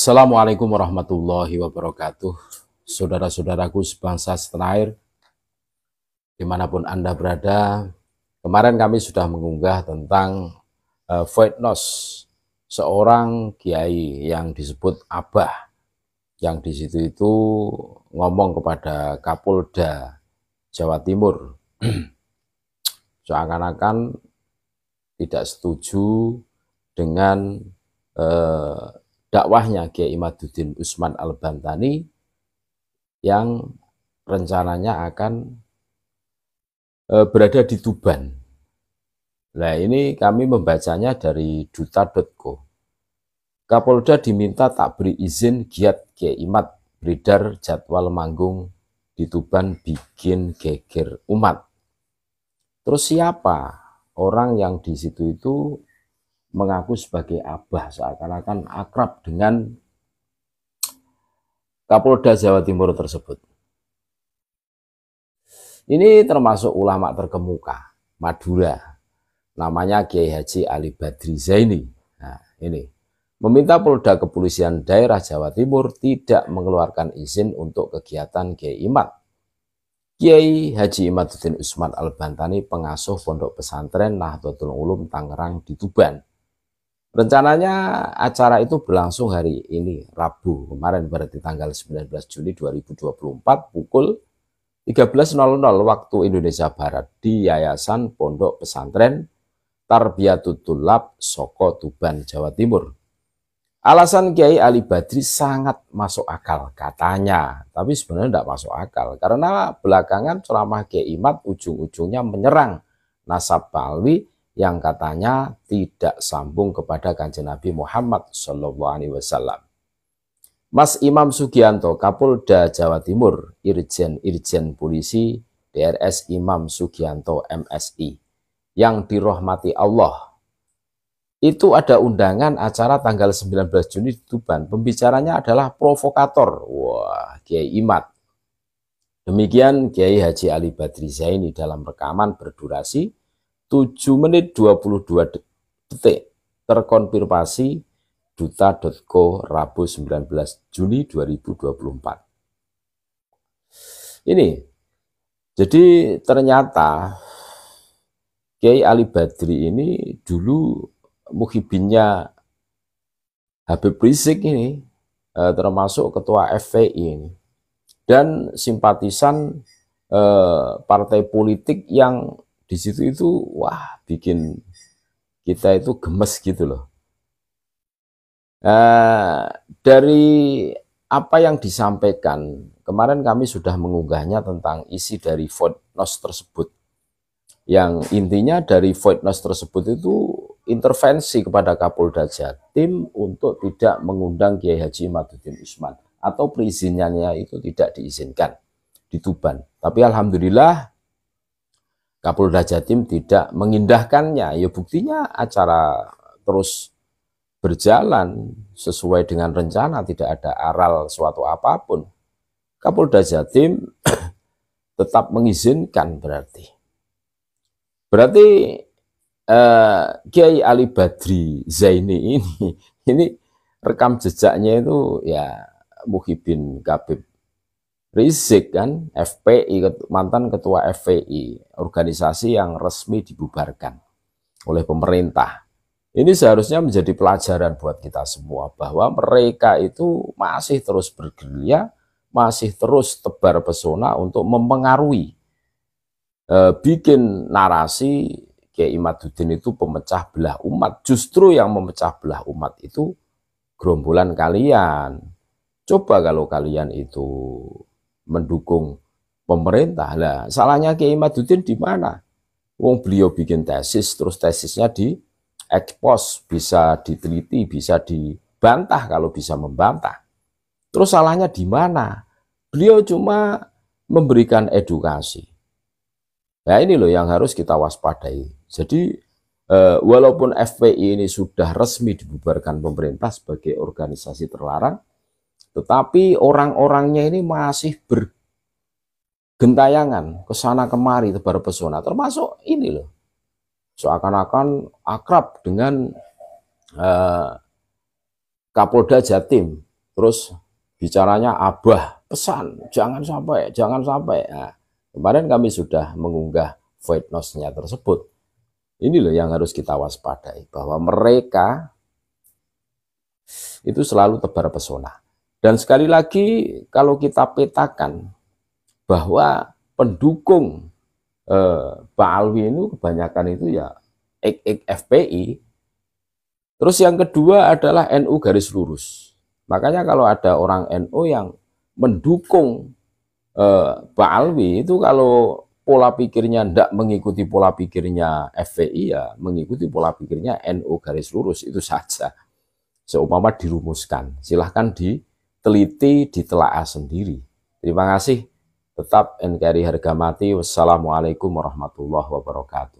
Assalamualaikum warahmatullahi wabarakatuh. Saudara-saudaraku sebangsa setanah air, dimanapun Anda berada, kemarin kami sudah mengunggah tentang uh, eh, Voidnos, seorang kiai yang disebut Abah, yang di situ itu ngomong kepada Kapolda Jawa Timur, seakan-akan tidak setuju dengan uh, dakwahnya Kiai Imaduddin Usman Al-Bantani yang rencananya akan e, berada di Tuban. Nah ini kami membacanya dari duta.co. Kapolda diminta tak beri izin giat Kiai Mat beredar jadwal manggung di Tuban bikin geger umat. Terus siapa orang yang di situ itu mengaku sebagai abah seakan-akan akrab dengan Kapolda Jawa Timur tersebut. Ini termasuk ulama terkemuka Madura. Namanya Kiai Haji Ali Badri Zaini. Nah, ini meminta Polda Kepolisian Daerah Jawa Timur tidak mengeluarkan izin untuk kegiatan Kiai Imat. Kiai Haji Imaduddin Usman Al-Bantani pengasuh Pondok Pesantren Nahdlatul Ulum Tangerang di Tuban Rencananya acara itu berlangsung hari ini, Rabu kemarin berarti tanggal 19 Juli 2024 pukul 13.00 waktu Indonesia Barat di Yayasan Pondok Pesantren Tarbiyatul Soko Tuban Jawa Timur. Alasan Kiai Ali Badri sangat masuk akal katanya, tapi sebenarnya tidak masuk akal karena belakangan ceramah Kiai Imat ujung-ujungnya menyerang nasab Balwi yang katanya tidak sambung kepada kanjeng Nabi Muhammad Shallallahu Alaihi Wasallam. Mas Imam Sugianto, Kapolda Jawa Timur, Irjen Irjen Polisi DRS Imam Sugianto MSI yang dirahmati Allah. Itu ada undangan acara tanggal 19 Juni di Tuban. Pembicaranya adalah provokator. Wah, Kiai Imat. Demikian Kiai Haji Ali Badri Zaini dalam rekaman berdurasi 7 menit 22 detik terkonfirmasi duta.co Rabu 19 Juni 2024. Ini, jadi ternyata Kiai Ali Badri ini dulu muhibinnya Habib Rizik ini, eh, termasuk ketua FPI ini, dan simpatisan eh, partai politik yang di situ itu wah bikin kita itu gemes gitu loh. Nah, dari apa yang disampaikan kemarin kami sudah mengunggahnya tentang isi dari void noise tersebut yang intinya dari void noise tersebut itu intervensi kepada Kapolda Jatim untuk tidak mengundang Kiai Haji Madudin Usman atau perizinannya itu tidak diizinkan di Tuban tapi Alhamdulillah Kapolda Jatim tidak mengindahkannya. Ya buktinya acara terus berjalan sesuai dengan rencana, tidak ada aral suatu apapun. Kapolda Jatim tetap mengizinkan berarti. Berarti eh, Kiai Ali Badri Zaini ini, ini rekam jejaknya itu ya Muhibin Kabib Rizik kan FPI mantan ketua FPI organisasi yang resmi dibubarkan oleh pemerintah ini seharusnya menjadi pelajaran buat kita semua bahwa mereka itu masih terus bergerilya masih terus tebar pesona untuk mempengaruhi e, bikin narasi Kiai Imaduddin itu pemecah belah umat justru yang memecah belah umat itu gerombolan kalian coba kalau kalian itu mendukung pemerintah. Lah, salahnya Kiai Madutin di mana? Wong beliau bikin tesis, terus tesisnya di ekspos, bisa diteliti, bisa dibantah kalau bisa membantah. Terus salahnya di mana? Beliau cuma memberikan edukasi. Nah ini loh yang harus kita waspadai. Jadi eh, walaupun FPI ini sudah resmi dibubarkan pemerintah sebagai organisasi terlarang, tetapi orang-orangnya ini masih bergentayangan ke sana kemari tebar pesona. Termasuk ini loh. Seakan-akan akrab dengan uh, Kapolda Jatim. Terus bicaranya abah, pesan, jangan sampai, jangan sampai. Nah, kemarin kami sudah mengunggah void nya tersebut. Ini loh yang harus kita waspadai bahwa mereka itu selalu tebar pesona. Dan sekali lagi kalau kita petakan bahwa pendukung eh, Pak Alwi ini kebanyakan itu ya ek FPI. Terus yang kedua adalah NU garis lurus. Makanya kalau ada orang NU yang mendukung eh, Pak Alwi itu kalau pola pikirnya tidak mengikuti pola pikirnya FPI ya mengikuti pola pikirnya NU garis lurus itu saja. Seumpama dirumuskan, silahkan di teliti ditelaah sendiri. Terima kasih. Tetap NKRI harga mati. Wassalamualaikum warahmatullahi wabarakatuh.